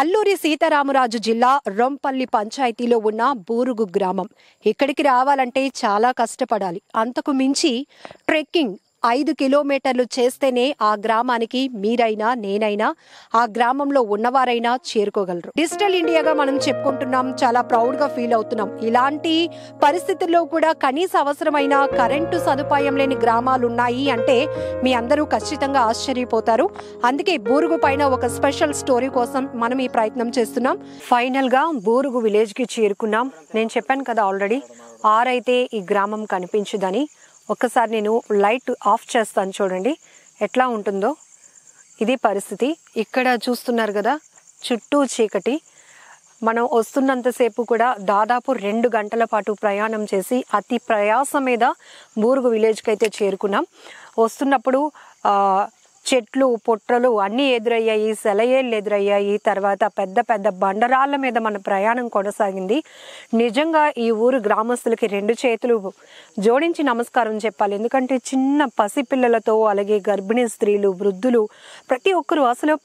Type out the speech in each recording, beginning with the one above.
అల్లూరి సీతారామరాజు జిల్లా రొంపల్లి పంచాయతీలో ఉన్న బూరుగు గ్రామం ఇక్కడికి రావాలంటే చాలా కష్టపడాలి అంతకు మించి ట్రెక్కింగ్ ఐదు కిలోమీటర్లు చేస్తేనే ఆ గ్రామానికి మీరైనా నేనైనా ఆ గ్రామంలో ఉన్నవారైనా చేరుకోగలరు డిజిటల్ ఇండియాగా మనం చెప్పుకుంటున్నాం చాలా ప్రౌడ్గా ఫీల్ అవుతున్నాం ఇలాంటి పరిస్థితుల్లో కూడా కనీస అవసరమైన కరెంటు సదుపాయం లేని గ్రామాలు ఉన్నాయి అంటే మీ అందరూ ఖచ్చితంగా ఆశ్చర్యపోతారు అందుకే బూరుగు పైన ఒక స్పెషల్ స్టోరీ కోసం మనం ఈ ప్రయత్నం చేస్తున్నాం ఫైనల్గా బూరుగు విలేజ్కి చేరుకున్నాం నేను చెప్పాను కదా ఆల్రెడీ ఆరైతే ఈ గ్రామం కనిపించదని ఒక్కసారి నేను లైట్ ఆఫ్ చేస్తాను చూడండి ఎట్లా ఉంటుందో ఇది పరిస్థితి ఇక్కడ చూస్తున్నారు కదా చుట్టూ చీకటి మనం వస్తున్నంతసేపు కూడా దాదాపు రెండు గంటల పాటు ప్రయాణం చేసి అతి ప్రయాస మీద బూరుగు విలేజ్కి అయితే చేరుకున్నాం వస్తున్నప్పుడు చెట్లు పొట్రలు అన్నీ ఎదురయ్యాయి సెలయేళ్ళు ఎదురయ్యాయి తర్వాత పెద్ద పెద్ద బండరాళ్ళ మీద మన ప్రయాణం కొనసాగింది నిజంగా ఈ ఊరు గ్రామస్తులకి రెండు చేతులు జోడించి నమస్కారం చెప్పాలి ఎందుకంటే చిన్న పసిపిల్లలతో అలాగే గర్భిణీ స్త్రీలు వృద్ధులు ప్రతి ఒక్కరూ అసలు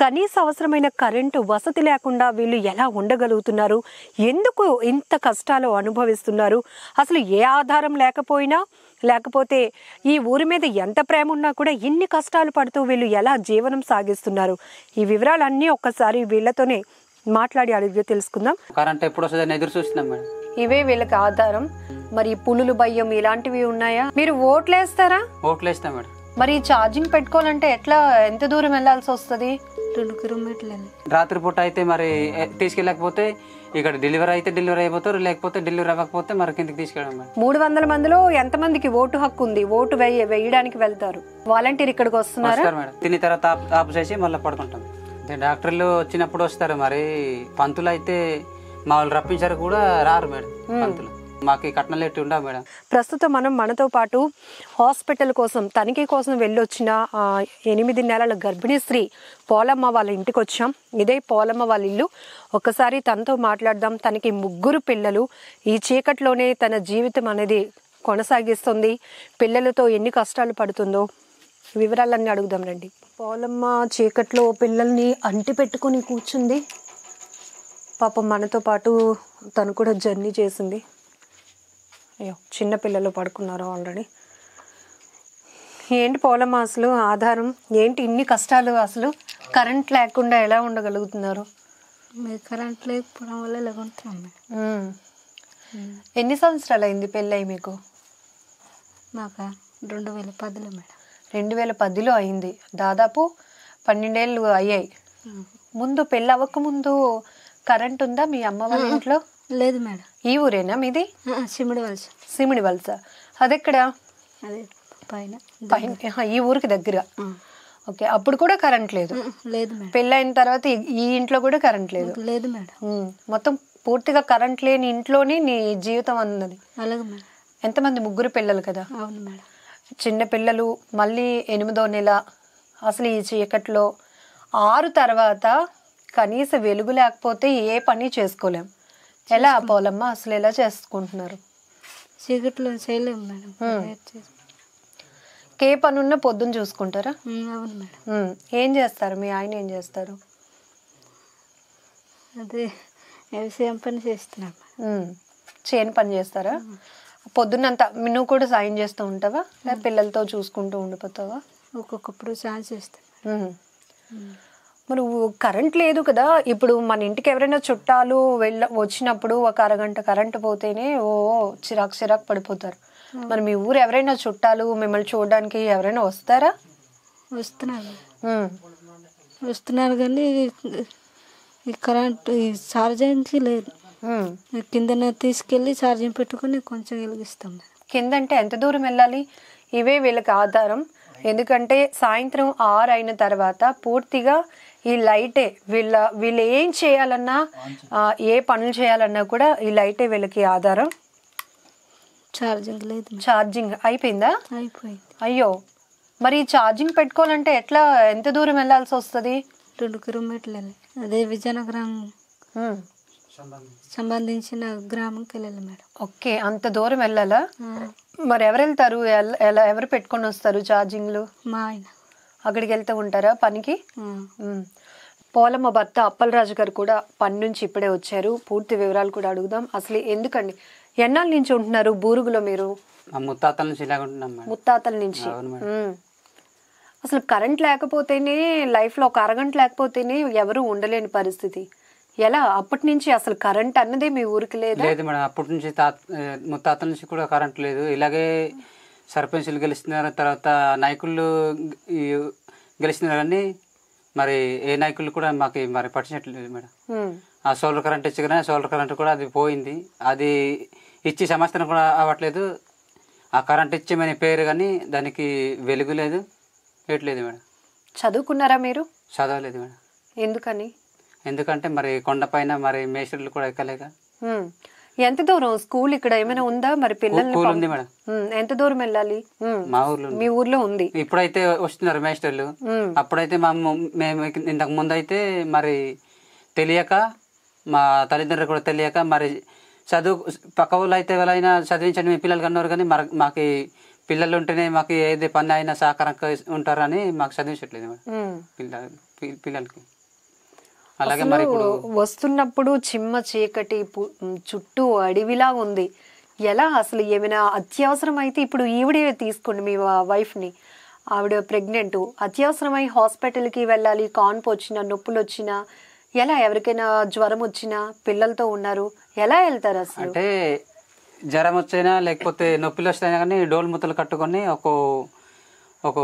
కనీస అవసరమైన కరెంటు వసతి లేకుండా వీళ్ళు ఎలా ఉండగలుగుతున్నారు ఎందుకు ఇంత కష్టాలు అనుభవిస్తున్నారు అసలు ఏ ఆధారం లేకపోయినా లేకపోతే ఈ ఊరి మీద ఎంత ప్రేమ ఉన్నా కూడా ఇన్ని కష్టాలు పడుతూ వీళ్ళు ఎలా జీవనం సాగిస్తున్నారు ఈ వివరాలన్నీ ఒక్కసారి వీళ్ళతోనే మాట్లాడి అడిగి తెలుసుకుందాం కరెంట్ ఎప్పుడు వస్తుందని ఎదురు చూస్తున్నాం మేడం ఇవే వీళ్ళకి ఆధారం మరి పులులు భయం ఇలాంటివి ఉన్నాయా మీరు ఓట్లేస్తారా ఓట్లేస్తాం మేడం మరి ఛార్జింగ్ పెట్టుకోవాలంటే ఎట్లా ఎంత దూరం వెళ్ళాల్సి వస్తుంది రెండు కిలోమీటర్లు రాత్రిపూట అయితే మరి తీసుకెళ్ళకపోతే ఇక్కడ డెలివరీ అయితే డెలివరీ అయిపోతారు లేకపోతే డెలివరీ అవ్వకపోతే మరి కిందకి తీసుకెళ్ళడం మూడు వందల మందిలో ఎంత మందికి ఓటు హక్కు ఉంది ఓటు వేయ వేయడానికి వెళ్తారు వాలంటీర్ ఇక్కడికి వస్తున్నారు మేడం తిని తర్వాత ఆపు చేసి మళ్ళీ పడుకుంటాం డాక్టర్లు వచ్చినప్పుడు వస్తారు మరి పంతులు అయితే మామూలు రప్పించారు కూడా రారు మేడం పంతులు మాకు కట్నం రేట్ ఉండవు మేడం ప్రస్తుతం మనం మనతో పాటు హాస్పిటల్ కోసం తనిఖీ కోసం వెళ్ళొచ్చిన ఎనిమిది నెలల గర్భిణీ స్త్రీ పోలమ్మ వాళ్ళ ఇంటికి వచ్చాం ఇదే పోలమ్మ వాళ్ళ ఇల్లు ఒక్కసారి తనతో మాట్లాడదాం తనకి ముగ్గురు పిల్లలు ఈ చీకట్లోనే తన జీవితం అనేది కొనసాగిస్తుంది పిల్లలతో ఎన్ని కష్టాలు పడుతుందో వివరాలన్నీ అడుగుదాం రండి పోలమ్మ చీకట్లో పిల్లల్ని అంటి పెట్టుకుని కూర్చుంది పాపం మనతో పాటు తను కూడా జర్నీ చేసింది అయ్యో చిన్నపిల్లలు పడుకున్నారు ఆల్రెడీ ఏంటి పోలమ్మ అసలు ఆధారం ఏంటి ఇన్ని కష్టాలు అసలు కరెంట్ లేకుండా ఎలా ఉండగలుగుతున్నారు కరెంట్ లేకపోవడం వల్ల ఇలా ఎన్ని సంవత్సరాలు అయింది పెళ్ళయి మీకు మాకు రెండు వేల పదిలో మేడం రెండు వేల పదిలో అయింది దాదాపు పన్నెండేళ్ళు అయ్యాయి ముందు పెళ్ళి అవ్వకముందు కరెంట్ ఉందా మీ అమ్మ వాళ్ళ ఇంట్లో లేదు మేడం ఈ ఊరేనా మీది సిమిడి వలస సిమిడి వలస అదెక్కడ పైన పైన ఈ ఊరికి దగ్గర ఓకే అప్పుడు కూడా కరెంట్ లేదు లేదు పెళ్ళైన తర్వాత ఈ ఇంట్లో కూడా కరెంట్ లేదు లేదు మేడం మొత్తం పూర్తిగా కరెంట్ లేని ఇంట్లోనే నీ జీవితం అన్నది ఎంతమంది ముగ్గురు పిల్లలు కదా అవును మేడం చిన్న పిల్లలు మళ్ళీ ఎనిమిదో నెల అసలు ఈ చీకట్లో ఆరు తర్వాత కనీస వెలుగు లేకపోతే ఏ పని చేసుకోలేం ఎలా పోలమ్మా అసలు ఎలా చేసుకుంటున్నారు చీకట్లో చేయలేము మేడం ఏ పని ఉన్నా పొద్దున్న చూసుకుంటారా అవును మేడం ఏం చేస్తారు మీ ఆయన ఏం చేస్తారు అదే వ్యవసాయం పని చేస్తున్నా చేను పని చేస్తారా పొద్దున్నంత నువ్వు కూడా సాయం చేస్తూ ఉంటావా పిల్లలతో చూసుకుంటూ ఉండిపోతావా ఒక్కొక్కప్పుడు సాయం చేస్తాను మరి కరెంట్ లేదు కదా ఇప్పుడు మన ఇంటికి ఎవరైనా చుట్టాలు వెళ్ళ వచ్చినప్పుడు ఒక అరగంట కరెంట్ పోతేనే ఓ చిరాకు చిరాకు పడిపోతారు మరి మీ ఊరు ఎవరైనా చుట్టాలు మిమ్మల్ని చూడడానికి ఎవరైనా వస్తారా వస్తున్నారు వస్తున్నారు కానీ ఈ కరెంట్ ఈ ఛార్జింగ్కి లేదు కిందన తీసుకెళ్ళి చార్జింగ్ పెట్టుకుని కొంచెం వెలిగిస్తాం కిందంటే ఎంత దూరం వెళ్ళాలి ఇవే వీళ్ళకి ఆధారం ఎందుకంటే సాయంత్రం ఆరు అయిన తర్వాత పూర్తిగా ఈ లైటే వీళ్ళ వీళ్ళు ఏం చేయాలన్నా ఏ పనులు చేయాలన్నా కూడా ఈ లైటే వీళ్ళకి ఆధారం ఛార్జింగ్ లేదు ఛార్జింగ్ అయిపోయిందా అయిపోయింది అయ్యో మరి ఛార్జింగ్ పెట్టుకోవాలంటే ఎట్లా ఎంత దూరం వెళ్ళాల్సి వస్తుంది రెండు కిలోమీటర్లు అదే విజయనగరం సంబంధించిన గ్రామంకి వెళ్ళాలి మేడం ఓకే అంత దూరం వెళ్ళాలా మరి ఎవరు వెళ్తారు ఎలా ఎవరు పెట్టుకొని వస్తారు ఛార్జింగ్లు మా ఆయన అక్కడికి వెళ్తూ ఉంటారా పనికి పోలమ్మ భర్త అప్పలరాజు గారు కూడా పని నుంచి ఇప్పుడే వచ్చారు పూర్తి వివరాలు కూడా అడుగుదాం అసలు ఎందుకండి ఎన్నాళ్ళ నుంచి ఉంటున్నారు బూరుగులో మీరు ముత్తాతల నుంచి ముత్తాతల నుంచి అసలు కరెంట్ లేకపోతేనే లైఫ్లో ఒక అరగంట లేకపోతేనే ఎవరు ఉండలేని పరిస్థితి ఎలా అప్పటి నుంచి అసలు కరెంట్ అన్నది మీ ఊరికి లేదు లేదు మేడం అప్పటి నుంచి తాత ముత్తాతల నుంచి కూడా కరెంట్ లేదు ఇలాగే సర్పంచ్లు గెలిచిన తర్వాత నాయకులు గెలిచినారని మరి ఏ నాయకులు కూడా మాకు మరి పట్టించట్లేదు మేడం ఆ సోలార్ కరెంట్ ఇచ్చగానే సోలార్ కరెంట్ కూడా అది పోయింది అది ఇచ్చి సమస్యను కూడా అవ్వట్లేదు ఆ కరెంట్ ఇచ్చేమనే పేరు కానీ దానికి వెలుగు లేదు ఏట్లేదు మేడం చదువుకున్నారా మీరు చదవలేదు మేడం ఎందుకని ఎందుకంటే మరి కొండపైన మరి మేస్త్రీలు కూడా ఎక్కలేక ఎంత దూరం స్కూల్ ఇక్కడ ఏమైనా ఉందా మరి పిల్లలు ఉంది మేడం ఎంత దూరం వెళ్ళాలి మా ఊర్లో మీ ఊర్లో ఉంది ఇప్పుడైతే వస్తున్నారు మేస్టర్లు అప్పుడైతే మా మేము ఇంతకు ముందు అయితే మరి తెలియక మా తల్లిదండ్రులు కూడా తెలియక మరి చదువు పక్క ఊళ్ళో అయితే ఎవరైనా చదివించండి మీ పిల్లలు కన్నారు కానీ మరి మాకు పిల్లలు ఉంటేనే మాకు ఏది పని అయినా సహకారంగా ఉంటారని మాకు చదివించట్లేదు పిల్లలకి అలాగే మరి ఇప్పుడు వస్తున్నప్పుడు చిమ్మ చీకటి చుట్టూ అడవిలా ఉంది ఎలా అసలు ఏమైనా అత్యవసరం అయితే ఇప్పుడు ఈవిడే తీసుకోండి మీ వైఫ్ని ఆవిడ ప్రెగ్నెంట్ అత్యవసరమై హాస్పిటల్కి వెళ్ళాలి కాన్పు వచ్చినా నొప్పులు వచ్చినా ఎలా ఎవరికైనా జ్వరం వచ్చినా పిల్లలతో ఉన్నారు ఎలా వెళ్తారు అసలు అంటే జ్వరం వచ్చినా లేకపోతే నొప్పులు వచ్చినా కానీ డోల్ ముత్తలు కట్టుకొని ఒక ఒక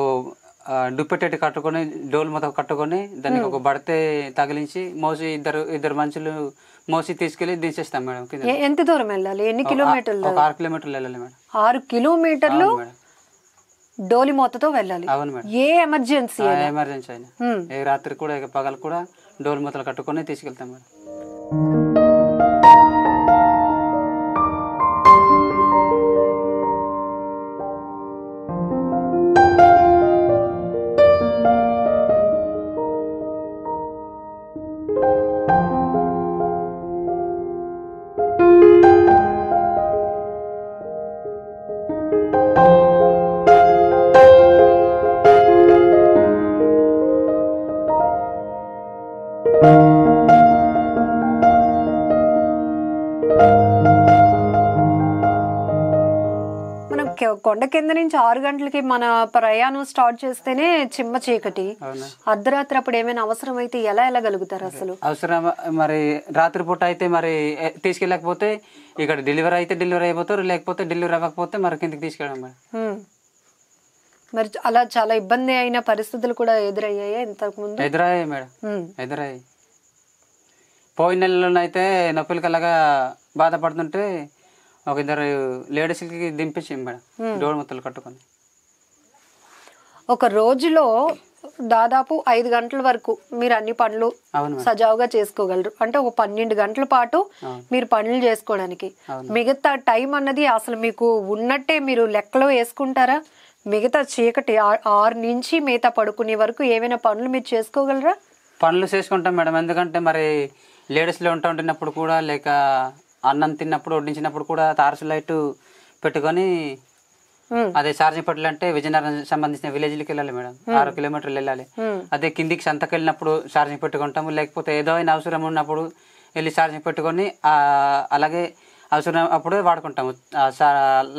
డుప్పెట్టెట్ కట్టుకొని డోల్ మొత్తం కట్టుకొని దానికి ఒక బడితే తగిలించి మోసి ఇద్దరు ఇద్దరు మనుషులు మోసి తీసుకెళ్లి దించేస్తాం మేడం ఎంత దూరం వెళ్ళాలి ఎన్ని కిలోమీటర్లు ఆరు కిలోమీటర్లు వెళ్ళాలి మేడం ఆరు కిలోమీటర్లు డోలి మూతతో వెళ్ళాలి అవును మేడం ఏ ఎమర్జెన్సీ ఎమర్జెన్సీ అయినా ఏ రాత్రి కూడా ఏ పగలు కూడా డోలి మూతలు కట్టుకొని తీసుకెళ్తాం మేడం మనం కొండ కింద నుంచి ఆరు గంటలకి మన ప్రయాణం స్టార్ట్ చేస్తేనే చిమ్మ చీకటి అర్ధరాత్రి అప్పుడు ఏమైనా అవసరం అయితే ఎలా వెళ్ళగలుగుతారు అసలు అవసరం మరి రాత్రిపూట అయితే మరి తీసుకెళ్ళకపోతే ఇక్కడ డెలివరీ అయితే డెలివరీ అయిపోతారు లేకపోతే డెలివరీ అవ్వకపోతే మరి కిందకి తీసుకెళ్ళడం మరి అలా చాలా ఇబ్బంది అయిన పరిస్థితులు కూడా ఎదురయ్యాయి ఇంతకు ముందు ఎదురయ్యాయి మేడం ఎదురయ్యాయి పోయిన నెలలోనైతే నొప్పులకి అలాగా బాధపడుతుంటే ఒక ఇద్దరు లేడీస్కి దింపించింది మేడం డోర్ ముత్తలు కట్టుకొని ఒక రోజులో దాదాపు ఐదు గంటల వరకు మీరు అన్ని పనులు సజావుగా చేసుకోగలరు అంటే ఒక పన్నెండు గంటల పాటు మీరు పనులు చేసుకోవడానికి మిగతా టైం అన్నది అసలు మీకు ఉన్నట్టే మీరు లెక్కలో వేసుకుంటారా మిగతా చీకటి ఆరు నుంచి మిగతా పడుకునే వరకు ఏమైనా పనులు మీరు చేసుకోగలరా పనులు చేసుకుంటాం మేడం ఎందుకంటే మరి లేడీస్లో ఉంటా ఉంటున్నప్పుడు కూడా లేక అన్నం తిన్నప్పుడు వడ్డించినప్పుడు కూడా తారసు లైట్ పెట్టుకొని అదే చార్జింగ్ పట్ల అంటే విజయనగరం సంబంధించిన విలేజ్ లకి వెళ్ళాలి మేడం ఆరు కిలోమీటర్లు వెళ్ళాలి అదే కిందికి సంతకు వెళ్ళినప్పుడు ఛార్జింగ్ పెట్టుకుంటాము లేకపోతే ఏదో అయినా అవసరం ఉన్నప్పుడు వెళ్ళి ఛార్జింగ్ పెట్టుకొని అలాగే అవసరం అప్పుడే వాడుకుంటాము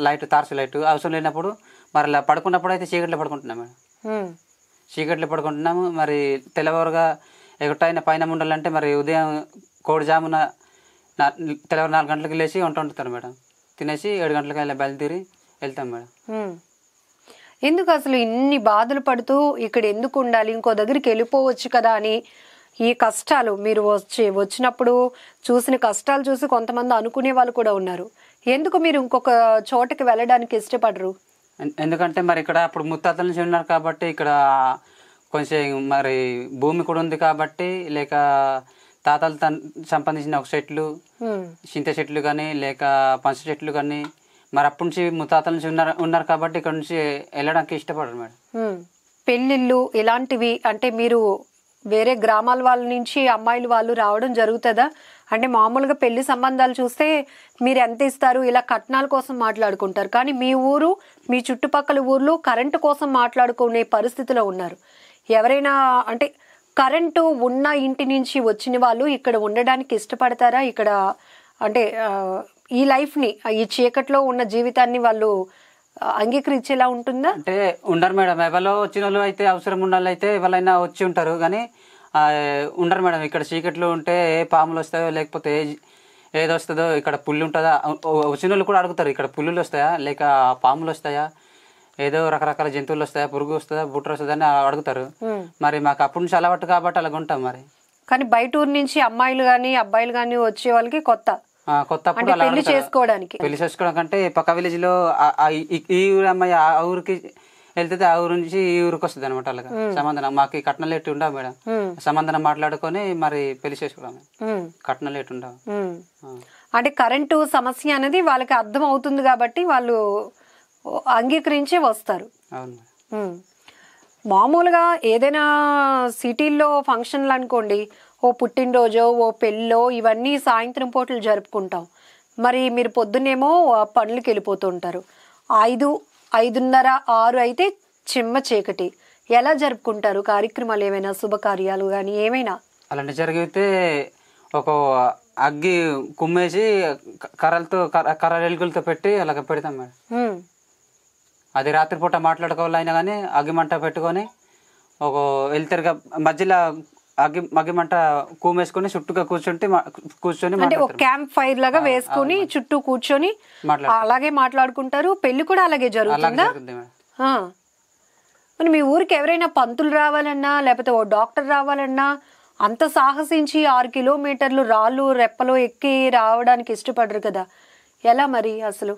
లైట్ తారసు లైట్ అవసరం లేనప్పుడు మరి పడుకున్నప్పుడు అయితే చీకట్లో పడుకుంటున్నాం మేడం చీకట్లో పడుకుంటున్నాము మరి తెల్లవారుగా ఎగటైన పైన ఉండాలంటే మరి ఉదయం కోడి జామున తెల్లవారు నాలుగు గంటలకు లేచి వంట వండుతారు మేడం తినేసి ఏడు గంటలకు అలా బయలుదేరి వెళ్తాం మేడం ఎందుకు అసలు ఇన్ని బాధలు పడుతూ ఇక్కడ ఎందుకు ఉండాలి ఇంకో దగ్గరికి వెళ్ళిపోవచ్చు కదా అని ఈ కష్టాలు మీరు వచ్చి వచ్చినప్పుడు చూసిన కష్టాలు చూసి కొంతమంది అనుకునే వాళ్ళు కూడా ఉన్నారు ఎందుకు మీరు ఇంకొక చోటకి వెళ్ళడానికి ఇష్టపడరు ఎందుకంటే మరి ఇక్కడ అప్పుడు ముత్తాతల నుంచి ఉన్నారు కాబట్టి ఇక్కడ కొంచెం మరి భూమి కూడా ఉంది కాబట్టి లేక తాతలు సంబంధించిన ఒక చెట్లు చింత చెట్లు కానీ లేక పంచ చెట్లు కానీ మరి అప్పటి నుంచి ముత్తాతల నుంచి ఉన్నారు ఉన్నారు కాబట్టి ఇక్కడ నుంచి వెళ్ళడానికి ఇష్టపడరు మేడం పెళ్ళిళ్ళు ఇలాంటివి అంటే మీరు వేరే గ్రామాల వాళ్ళ నుంచి అమ్మాయిలు వాళ్ళు రావడం జరుగుతుందా అంటే మామూలుగా పెళ్లి సంబంధాలు చూస్తే మీరు ఎంత ఇస్తారు ఇలా కట్నాల కోసం మాట్లాడుకుంటారు కానీ మీ ఊరు మీ చుట్టుపక్కల ఊర్లో కరెంటు కోసం మాట్లాడుకునే పరిస్థితిలో ఉన్నారు ఎవరైనా అంటే కరెంటు ఉన్న ఇంటి నుంచి వచ్చిన వాళ్ళు ఇక్కడ ఉండడానికి ఇష్టపడతారా ఇక్కడ అంటే ఈ లైఫ్ని ఈ చీకట్లో ఉన్న జీవితాన్ని వాళ్ళు అంగీకరించేలా ఉంటుందా అంటే ఉండరు మేడం ఎవరో వచ్చిన వాళ్ళు అయితే అవసరం ఉన్న అయితే ఎవరైనా వచ్చి ఉంటారు కానీ ఉండరు మేడం ఇక్కడ చీకట్లు ఉంటే ఏ పాములు వస్తాయో లేకపోతే ఏ ఏదొస్తుందో ఇక్కడ పుల్లు ఉంటుందా వచ్చిన వాళ్ళు కూడా అడుగుతారు ఇక్కడ పుల్లులు వస్తాయా లేక పాములు వస్తాయా ఏదో రకరకాల జంతువులు వస్తాయా పురుగు వస్తుందా బుట్ర వస్తుందా అని అడుగుతారు మరి మాకు అప్పటి నుంచి అలవాటు కాబట్టి అలాగ ఉంటాం మరి కానీ బయట ఊరు నుంచి అమ్మాయిలు కానీ అబ్బాయిలు కానీ వచ్చే వాళ్ళకి కొత్త కొత్త పెళ్లి చేసుకోవడానికి పెళ్లి చేసుకోవడం కంటే పక్క విలేజ్ లో ఈ ఊరు అమ్మాయి ఆ ఊరికి వెళ్తే ఆ ఊరు నుంచి ఈ ఊరికి వస్తుంది అనమాట అలాగా సంబంధం మాకు కట్నలు ఎట్టి ఉండవు మేడం సంబంధం మాట్లాడుకొని మరి పెళ్లి చేసుకోవడం కట్నలు ఎట్టు ఉండవు అంటే కరెంటు సమస్య అనేది వాళ్ళకి అర్థం అవుతుంది కాబట్టి వాళ్ళు అంగీకరించి వస్తారు మామూలుగా ఏదైనా సిటీల్లో ఫంక్షన్లు అనుకోండి ఓ పుట్టినరోజో ఓ పెళ్ళో ఇవన్నీ సాయంత్రం పూటలు జరుపుకుంటాం మరి మీరు పొద్దున్నేమో పనులకు వెళ్ళిపోతూ ఉంటారు ఐదు ఐదున్నర ఆరు అయితే చిమ్మ చీకటి ఎలా జరుపుకుంటారు కార్యక్రమాలు ఏమైనా శుభకార్యాలు కానీ ఏమైనా అలాంటి జరిగితే ఒక అగ్గి కుమ్మేసి కర్రలతో కర్ర ఎలుకలతో పెట్టి అలాగ పెడతాం మేడం అది రాత్రిపూట మాట్లాడుకోవాలైనా కానీ అగ్గిమంట పెట్టుకొని ఒక వెళ్తారుగా మధ్యలో అగ్గి మగ్గిమంట కూమేసుకొని చుట్టూగా కూర్చుంటే కూర్చొని అంటే ఒక క్యాంప్ ఫైర్ లాగా వేసుకుని చుట్టూ కూర్చొని అలాగే మాట్లాడుకుంటారు పెళ్లి కూడా అలాగే జరుగుతుందా మరి మీ ఊరికి ఎవరైనా పంతులు రావాలన్నా లేకపోతే ఓ డాక్టర్ రావాలన్నా అంత సాహసించి ఆరు కిలోమీటర్లు రాళ్ళు రెప్పలు ఎక్కి రావడానికి ఇష్టపడరు కదా ఎలా మరి అసలు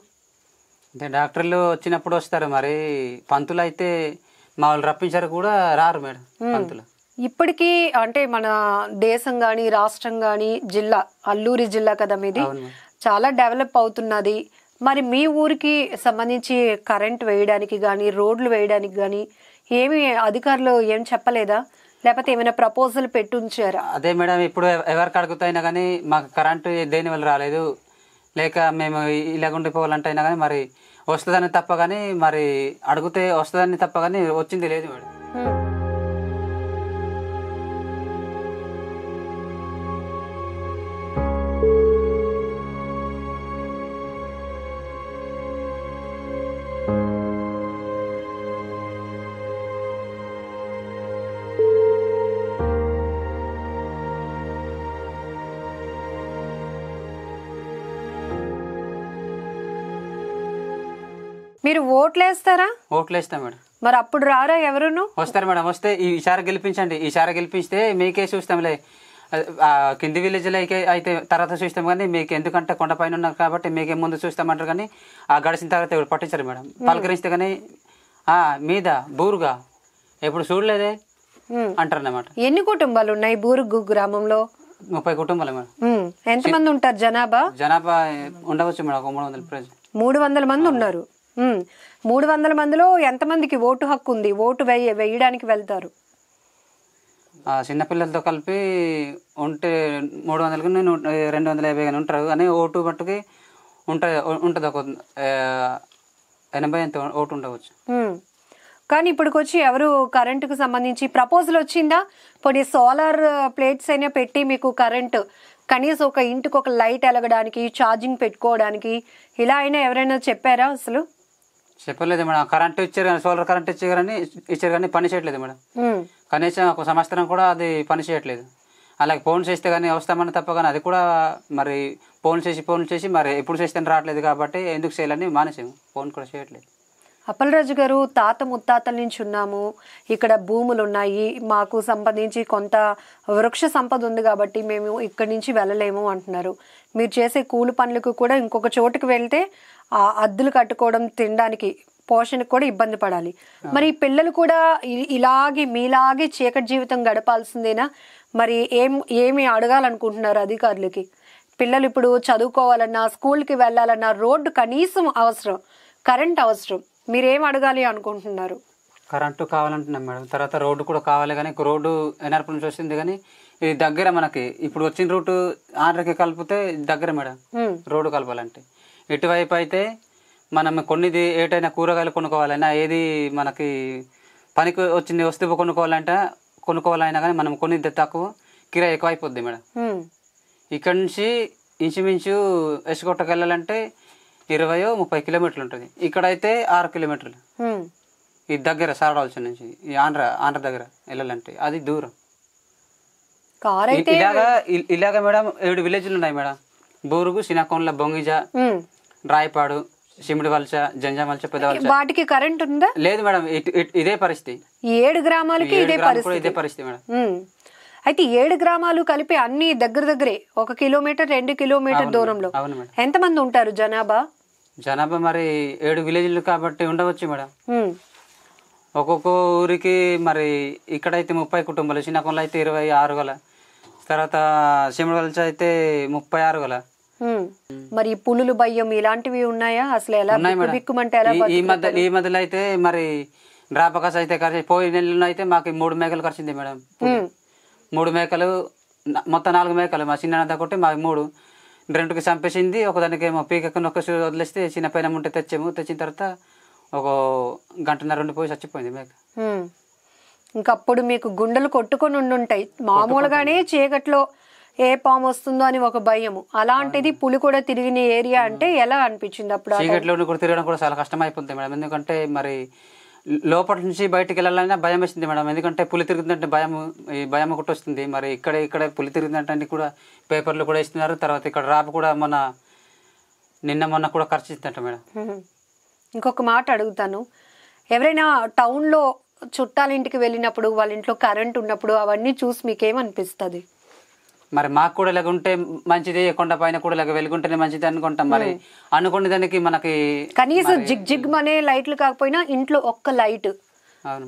అంటే డాక్టర్లు వచ్చినప్పుడు వస్తారు మరి పంతులు అయితే మా వాళ్ళు రప్పించారు కూడా రారు మేడం పంతులు ఇప్పటికీ అంటే మన దేశం కానీ రాష్ట్రం కానీ జిల్లా అల్లూరి జిల్లా కదా మీది చాలా డెవలప్ అవుతున్నది మరి మీ ఊరికి సంబంధించి కరెంట్ వేయడానికి కానీ రోడ్లు వేయడానికి కానీ ఏమి అధికారులు ఏం చెప్పలేదా లేకపోతే ఏమైనా ప్రపోజల్ పెట్టి ఉంచారా అదే మేడం ఇప్పుడు ఎవరికి అడుగుతైనా కానీ మాకు కరెంటు దేని వల్ల రాలేదు లేక మేము ఇలా అయినా కానీ మరి వస్తుందని తప్ప కానీ మరి అడిగితే వస్తుందని తప్ప కానీ వచ్చింది లేదు మీరు ఓట్లేస్తారా ఓట్లేస్తా మేడం మరి అప్పుడు రారా ఎవరును వస్తారు మేడం వస్తే ఈసారి గెలిపించండి ఈసారి గెలిపిస్తే మీకే చూస్తాంలే కింది విలేజ్ లో అయితే తర్వాత చూస్తాం కానీ మీకు ఎందుకంటే కొండపైన ఉన్నారు కాబట్టి మీకే ముందు చూస్తామంటారు కానీ ఆ గడిచిన తర్వాత ఎవరు పట్టించారు మేడం పలకరిస్తే కానీ ఆ మీద బూరుగా ఎప్పుడు చూడలేదే అంటారు అన్నమాట ఎన్ని కుటుంబాలు ఉన్నాయి బూరుగు గ్రామంలో ముప్పై కుటుంబాలు మేడం ఎంతమంది ఉంటారు జనాభా జనాభా ఉండవచ్చు మేడం ఒక మూడు వందల ప్రజలు మూడు వందల మంది ఉన్నారు మూడు వందల మందిలో ఎంతమందికి ఓటు హక్కు ఉంది ఓటు వేయ వేయడానికి వెళ్తారు చిన్నపిల్లలతో కలిపి ఉంటే మూడు వందలకి రెండు వందల యాభై కానీ ఉంటారు కానీ ఓటు మట్టుకి ఉంటుంది ఉంటుంది ఒక ఎనభై ఎంత ఓటు ఉండవచ్చు కానీ ఇప్పటికొచ్చి ఎవరు కరెంటుకు సంబంధించి ప్రపోజల్ వచ్చిందా కొన్ని సోలార్ ప్లేట్స్ అయినా పెట్టి మీకు కరెంటు కనీసం ఒక ఇంటికి ఒక లైట్ ఎలగడానికి ఛార్జింగ్ పెట్టుకోవడానికి ఇలా అయినా ఎవరైనా చెప్పారా అసలు చెప్పలేదు మేడం కరెంట్ ఇచ్చారు కానీ సోలార్ కరెంట్ ఇచ్చారు కానీ ఇచ్చారు కానీ పని చేయట్లేదు మేడం కనీసం ఒక సంవత్సరం కూడా అది పని చేయట్లేదు అలాగే ఫోన్ చేస్తే కానీ వస్తామని తప్ప కానీ అది కూడా మరి ఫోన్ చేసి ఫోన్ చేసి మరి ఎప్పుడు చేస్తే రావట్లేదు కాబట్టి ఎందుకు చేయాలని మానేసాము ఫోన్ కూడా చేయట్లేదు అప్పలరాజు గారు తాత ముత్తాతల నుంచి ఉన్నాము ఇక్కడ భూములు ఉన్నాయి మాకు సంబంధించి కొంత వృక్ష సంపద ఉంది కాబట్టి మేము ఇక్కడి నుంచి వెళ్ళలేము అంటున్నారు మీరు చేసే కూలి పనులకు కూడా ఇంకొక చోటుకు వెళ్తే అద్దులు కట్టుకోవడం తినడానికి పోషణకు కూడా ఇబ్బంది పడాలి మరి పిల్లలు కూడా ఇలాగే మీలాగే చీకటి జీవితం గడపాల్సిందేనా మరి ఏం ఏమి అడగాలనుకుంటున్నారు అధికారులకి పిల్లలు ఇప్పుడు చదువుకోవాలన్నా స్కూల్కి వెళ్ళాలన్నా రోడ్డు కనీసం అవసరం కరెంట్ అవసరం మీరేం అడగాలి అనుకుంటున్నారు కరెంటు కావాలంటున్నాం మేడం తర్వాత రోడ్డు కూడా కావాలి కానీ రోడ్డు ఎన్ఆర్పీ నుంచి వచ్చింది కానీ ఇది దగ్గర మనకి ఇప్పుడు వచ్చిన రూట్ ఆర్డర్కి కలిపితే దగ్గర మేడం రోడ్డు కలపాలంటే ఇటువైపు అయితే మనం కొన్నిది ఏటైనా కూరగాయలు కొనుక్కోవాలైనా ఏది మనకి పనికి వచ్చిన వస్తువు కొనుక్కోవాలంటే కొనుక్కోవాలైనా కానీ మనం కొన్ని తక్కువ కిరాయి ఎక్కువ అయిపోద్ది మేడం ఇక్కడ నుంచి ఇంచుమించు ఎసుకొట్టకు వెళ్ళాలంటే ఇరవయో ముప్పై కిలోమీటర్లు ఉంటుంది ఇక్కడైతే ఆరు కిలోమీటర్లు ఈ దగ్గర సారడాల్సి నుంచి ఈ ఆంధ్ర ఆంధ్ర దగ్గర వెళ్ళాలంటే అది దూరం ఇలాగా ఇలాగ మేడం ఏడు విలేజ్లు ఉన్నాయి మేడం బూరుగు సినకోన్ల బొంగిజ రాయపాడు సిమిడి వలస జంజా వలస పెద్ద వాటికి కరెంట్ ఉందా లేదు మేడం ఇదే పరిస్థితి ఏడు గ్రామాలకి ఇదే పరిస్థితి ఇదే పరిస్థితి మేడం అయితే ఏడు గ్రామాలు కలిపి అన్ని దగ్గర దగ్గరే ఒక కిలోమీటర్ రెండు కిలోమీటర్ దూరంలో ఎంత మంది ఉంటారు జనాభా జనాభా మరి ఏడు విలేజ్లు కాబట్టి ఉండవచ్చు మేడం ఒక్కొక్క ఊరికి మరి ఇక్కడైతే ముప్పై కుటుంబాలు చిన్నకొండలు అయితే ఇరవై ఆరు గల తర్వాత సిమిడి వలస అయితే ముప్పై ఆరు గల మరి పులులు భయం ఇలాంటివి ఉన్నాయా అసలు ఎలా బిక్కుమంటే ఎలా ఈ మధ్య ఈ మధ్యలో అయితే మరి డ్రాపకాస్ అయితే ఖర్చు పోయిన నెలలో అయితే మాకు మూడు మేకలు ఖర్చుంది మేడం మూడు మేకలు మొత్తం నాలుగు మేకలు మా చిన్న కొట్టి మా మూడు రెండుకి చంపేసింది దానికి ఏమో పీకకు నొక్క వదిలేస్తే చిన్న పైన ఉంటే తెచ్చాము తెచ్చిన తర్వాత ఒక గంటన్నర రెండు పోయి చచ్చిపోయింది మేక ఇంకప్పుడు మీకు గుండెలు కొట్టుకొని ఉండుంటాయి మామూలుగానే చీకట్లో ఏ పాము వస్తుందో అని ఒక భయం అలాంటిది పులి కూడా తిరిగిన ఏరియా అంటే ఎలా అనిపించింది అప్పుడు చీకట్లోని కూడా తిరగడం కూడా చాలా కష్టం అయిపోతుంది మేడం ఎందుకంటే మరి లోపల నుంచి బయటకు వెళ్ళాలన్నా భయం వచ్చింది మేడం ఎందుకంటే పులి తిరుగుతుందంటే భయం ఈ భయం ఒకటి వస్తుంది మరి ఇక్కడ ఇక్కడ పులి తిరుగుతుందంటే కూడా పేపర్లు కూడా ఇస్తున్నారు తర్వాత ఇక్కడ రాపు కూడా మన నిన్న మొన్న కూడా ఖర్చిస్తుంట మేడం ఇంకొక మాట అడుగుతాను ఎవరైనా టౌన్లో చుట్టాల ఇంటికి వెళ్ళినప్పుడు వాళ్ళ ఇంట్లో కరెంట్ ఉన్నప్పుడు అవన్నీ చూసి మీకేమనిపిస్తుంది మరి మాకు కూడా ఇలాగ ఉంటే మంచిది కొండ పైన కూడా ఇలాగ వెలుగుంటేనే మంచిది అనుకుంటాం మరి అనుకునే దానికి మనకి కనీసం జిగ్ జిగ్ అనే లైట్లు కాకపోయినా ఇంట్లో ఒక్క లైట్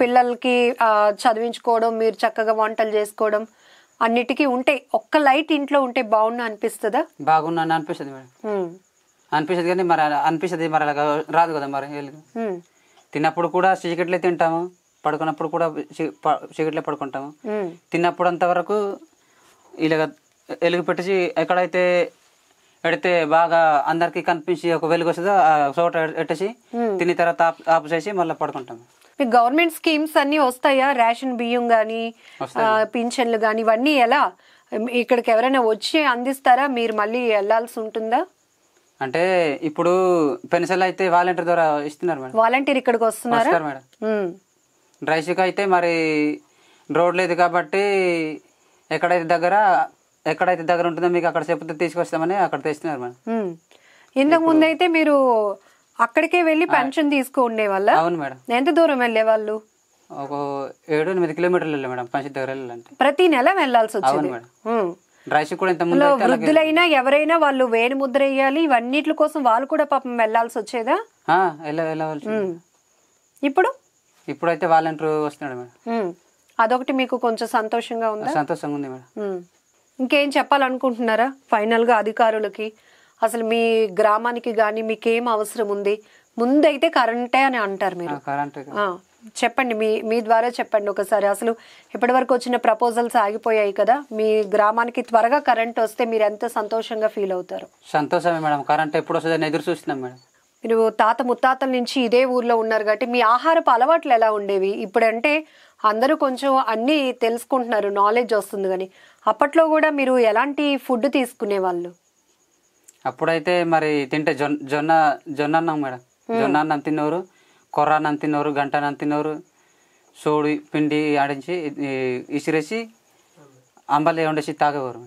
పిల్లలకి చదివించుకోవడం మీరు చక్కగా వంటలు చేసుకోవడం అన్నిటికీ ఉంటే ఒక్క లైట్ ఇంట్లో ఉంటే బాగున్నా అనిపిస్తుందా బాగున్నా అనిపిస్తుంది మేడం అనిపిస్తుంది కానీ మరి అనిపిస్తుంది మరి అలాగా రాదు కదా మరి తిన్నప్పుడు కూడా చీకట్లే తింటాము పడుకున్నప్పుడు కూడా చీకట్లే పడుకుంటాము తిన్నప్పుడు అంతవరకు ఇలాగ వెలుగు పెట్టేసి ఎక్కడైతే పెడితే బాగా అందరికి కనిపించి ఒక వెలుగు వస్తుందో ఆ చోట పెట్టేసి తిని తర్వాత ఆపు చేసి మళ్ళీ పడుకుంటాం గవర్నమెంట్ స్కీమ్స్ అన్ని వస్తాయా రేషన్ బియ్యం కానీ పింఛన్లు కానీ ఇవన్నీ ఎలా ఇక్కడికి ఎవరైనా వచ్చి అందిస్తారా మీరు మళ్ళీ వెళ్ళాల్సి ఉంటుందా అంటే ఇప్పుడు పెన్షన్ అయితే వాలంటీర్ ద్వారా ఇస్తున్నారు మేడం వాలంటీర్ ఇక్కడికి వస్తున్నారు మేడం డ్రైస్కి అయితే మరి రోడ్ లేదు కాబట్టి ఎక్కడైతే దగ్గర ఎక్కడైతే దగ్గర ఉంటుందో మీకు అక్కడ చెప్తే తీసుకొస్తామని అక్కడ తెస్తున్నారు మేడం ఇంతకు ముందు అయితే మీరు అక్కడికే వెళ్ళి పెన్షన్ తీసుకునే వాళ్ళ అవును మేడం ఎంత దూరం వెళ్ళే వాళ్ళు ఒక ఏడు ఎనిమిది కిలోమీటర్లు మేడం పెన్షన్ దగ్గర వెళ్ళాలంటే ప్రతి నెల వెళ్ళాల్సి వచ్చింది మేడం రైస్ కూడా ఇంత వృద్ధులైనా ఎవరైనా వాళ్ళు వేణు ముద్ర వేయాలి ఇవన్నిటి కోసం వాళ్ళు కూడా పాపం వెళ్ళాల్సి వచ్చేదా వెళ్ళవలసి ఇప్పుడు ఇప్పుడైతే వాలంటీర్ వస్తున్నాడు మేడం అదొకటి మీకు కొంచెం సంతోషంగా ఉంది సంతోషంగా ఉంది మేడం ఇంకేం చెప్పాలనుకుంటున్నారా ఫైనల్గా అధికారులకి అసలు మీ గ్రామానికి కానీ మీకేం అవసరం ఉంది ముందైతే కరెంటే అని అంటారు మీరు చెప్పండి మీ మీ ద్వారా చెప్పండి ఒకసారి అసలు ఇప్పటి వరకు వచ్చిన ప్రపోజల్స్ ఆగిపోయాయి కదా మీ గ్రామానికి త్వరగా కరెంట్ వస్తే మీరు ఎంత సంతోషంగా ఫీల్ అవుతారు సంతోషమే మేడం కరెంట్ ఎప్పుడు వస్తుందని ఎదురు చూస్తున్నాం మేడం మీరు తాత ముత్తాతల నుంచి ఇదే ఊర్లో ఉన్నారు కాబట్టి మీ ఆహారపు అలవాట్లు ఎలా ఉండేవి ఇప్పుడంటే అందరూ కొంచెం అన్ని తెలుసుకుంటున్నారు నాలెడ్జ్ వస్తుంది కానీ అప్పట్లో కూడా మీరు ఎలాంటి ఫుడ్ తీసుకునేవాళ్ళు అప్పుడైతే మరి తింటే జొన్న జొన్న జొన్న అన్నం మేడం జొన్న అన్నం తిన్నవారు కొర్ర అన్నం తిన్నోరు గంట అన్నం తిన్నోరు సోడి పిండి ఆడించి ఇసిరేసి అంబలే ఉండేసి తాగేవారు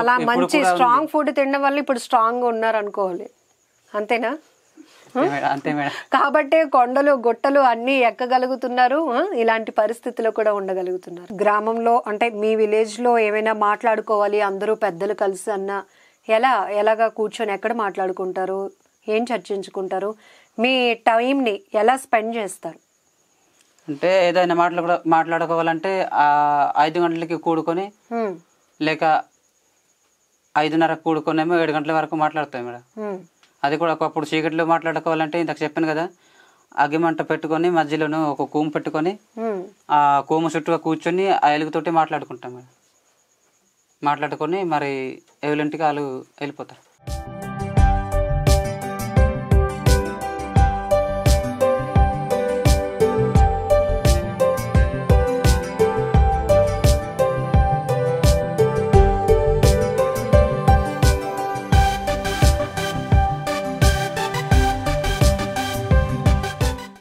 అలా మంచి స్ట్రాంగ్ ఫుడ్ తినడం వల్ల ఇప్పుడు స్ట్రాంగ్ ఉన్నారు అనుకోవాలి అంతేనా కాబట్టే కొండలు గొట్టలు అన్ని ఎక్కగలుగుతున్నారు ఇలాంటి పరిస్థితుల్లో కూడా ఉండగలుగుతున్నారు గ్రామంలో అంటే మీ విలేజ్ లో ఏమైనా మాట్లాడుకోవాలి అందరూ పెద్దలు కలిసి అన్న ఎలా ఎలాగా కూర్చొని ఎక్కడ మాట్లాడుకుంటారు ఏం చర్చించుకుంటారు మీ టైంని ఎలా స్పెండ్ చేస్తారు అంటే ఏదైనా మాట్లాడు మాట్లాడుకోవాలంటే ఐదు గంటలకి కూడుకొని లేక ఐదున్నర కూడుకొనేమో ఏడు గంటల వరకు మాట్లాడతాయి మేడం అది కూడా ఒకప్పుడు చీకటిలో మాట్లాడుకోవాలంటే ఇంతకు చెప్పాను కదా అగ్గిమంట పెట్టుకొని మధ్యలోనూ ఒక కూము పెట్టుకొని ఆ కూమ చుట్టూ కూర్చొని ఆ ఎలుగుతోటి మాట్లాడుకుంటాం మేడం మాట్లాడుకొని మరి ఎవరింటికి వాళ్ళు వెళ్ళిపోతారు